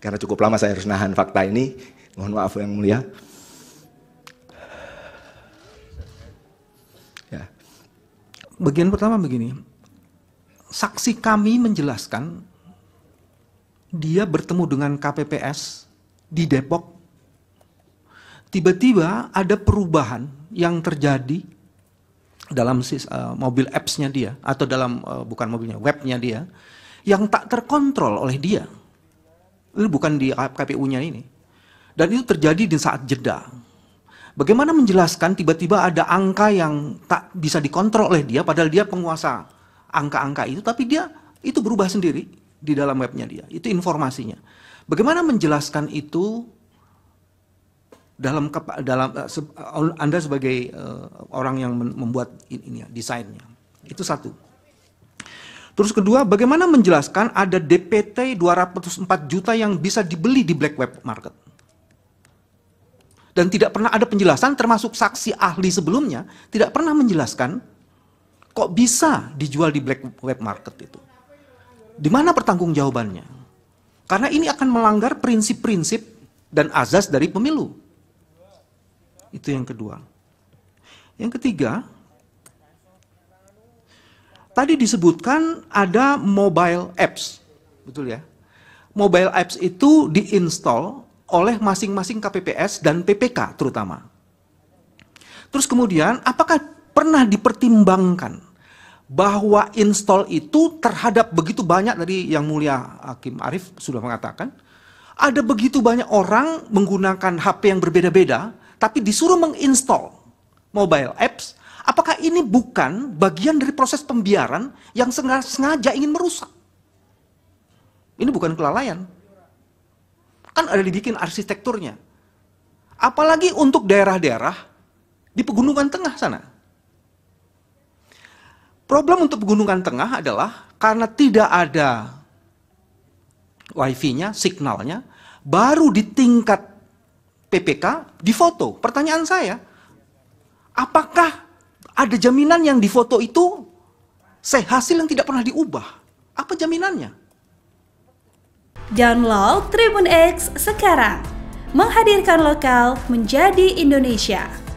Karena cukup lama saya harus nahan fakta ini. Mohon maaf yang mulia. Ya. Bagian pertama begini. Saksi kami menjelaskan dia bertemu dengan KPPS di Depok. Tiba-tiba ada perubahan yang terjadi dalam uh, mobil apps-nya dia atau dalam uh, bukan mobilnya webnya dia yang tak terkontrol oleh dia. Itu bukan di KPU-nya ini. Dan itu terjadi di saat jeda. Bagaimana menjelaskan tiba-tiba ada angka yang tak bisa dikontrol oleh dia padahal dia penguasa angka-angka itu tapi dia itu berubah sendiri di dalam webnya dia. Itu informasinya. Bagaimana menjelaskan itu dalam dalam eh, eh, Anda sebagai eh, orang yang membuat ini, ini ya, desainnya. Itu satu. Terus kedua, bagaimana menjelaskan ada DPT 204 juta yang bisa dibeli di black web market? Dan tidak pernah ada penjelasan termasuk saksi ahli sebelumnya tidak pernah menjelaskan kok bisa dijual di black web market itu. Di mana jawabannya? Karena ini akan melanggar prinsip-prinsip dan azas dari pemilu. Itu yang kedua. Yang ketiga, Tadi disebutkan ada mobile apps, betul ya? Mobile apps itu diinstal oleh masing-masing KPPS dan PPK terutama. Terus kemudian, apakah pernah dipertimbangkan bahwa install itu terhadap begitu banyak dari yang mulia Hakim Arif sudah mengatakan, ada begitu banyak orang menggunakan HP yang berbeda-beda, tapi disuruh menginstall mobile apps Apakah ini bukan bagian dari proses pembiaran yang sengaja ingin merusak? Ini bukan kelalaian. Kan ada dibikin arsitekturnya. Apalagi untuk daerah-daerah di pegunungan tengah sana. Problem untuk pegunungan tengah adalah karena tidak ada wifi-nya, signalnya, baru di tingkat PPK difoto. Pertanyaan saya, apakah ada jaminan yang di foto itu saya hasil yang tidak pernah diubah. Apa jaminannya? Download Tribun X sekarang. Menghadirkan lokal menjadi Indonesia.